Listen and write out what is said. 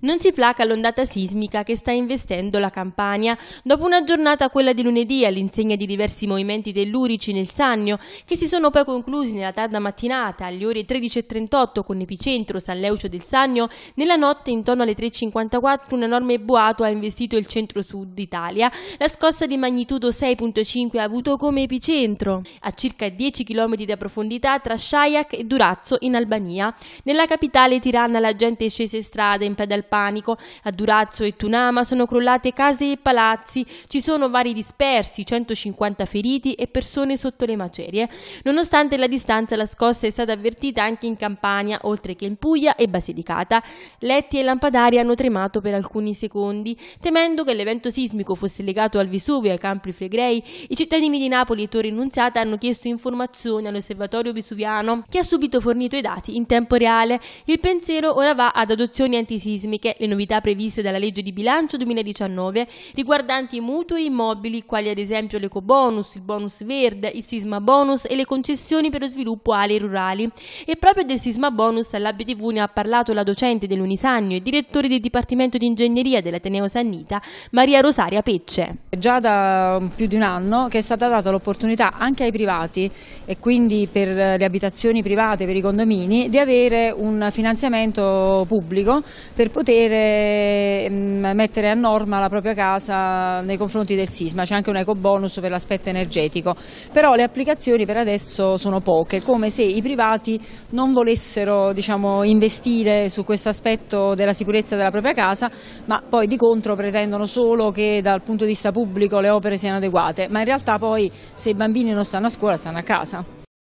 Non si placa l'ondata sismica che sta investendo la Campania. Dopo una giornata, quella di lunedì, all'insegna di diversi movimenti tellurici nel Sannio, che si sono poi conclusi nella tarda mattinata alle ore 13.38 con epicentro San Leucio del Sannio, nella notte intorno alle 3.54 un enorme boato ha investito il centro-sud d'Italia. La scossa di magnitudo 6.5 ha avuto come epicentro a circa 10 km di profondità tra Shayak e Durazzo in Albania. Nella capitale Tirana la gente scese in strada in pedal panico. A Durazzo e Tunama sono crollate case e palazzi, ci sono vari dispersi, 150 feriti e persone sotto le macerie. Nonostante la distanza, la scossa è stata avvertita anche in Campania, oltre che in Puglia e Basilicata. Letti e lampadari hanno tremato per alcuni secondi. Temendo che l'evento sismico fosse legato al Vesuvio e ai Campi Flegrei, i cittadini di Napoli e Torre Annunziata hanno chiesto informazioni all'osservatorio vesuviano, che ha subito fornito i dati in tempo reale. Il pensiero ora va ad adozioni antisismiche tecniche, le novità previste dalla legge di bilancio 2019 riguardanti i mutui immobili quali ad esempio l'ecobonus, il bonus verde, il sisma bonus e le concessioni per lo sviluppo aree rurali. E proprio del sisma bonus all'ABTV ne ha parlato la docente dell'Unisagno e direttore del Dipartimento di Ingegneria dell'Ateneo Sannita, Maria Rosaria Pecce. Già da mm, più di un anno che è stata data l'opportunità anche ai privati e quindi per eh, le abitazioni private, per i condomini, di avere un finanziamento pubblico per poter poter eh, mm, mettere a norma la propria casa nei confronti del sisma, c'è anche un eco bonus per l'aspetto energetico, però le applicazioni per adesso sono poche, come se i privati non volessero diciamo, investire su questo aspetto della sicurezza della propria casa, ma poi di contro pretendono solo che dal punto di vista pubblico le opere siano adeguate, ma in realtà poi se i bambini non stanno a scuola stanno a casa.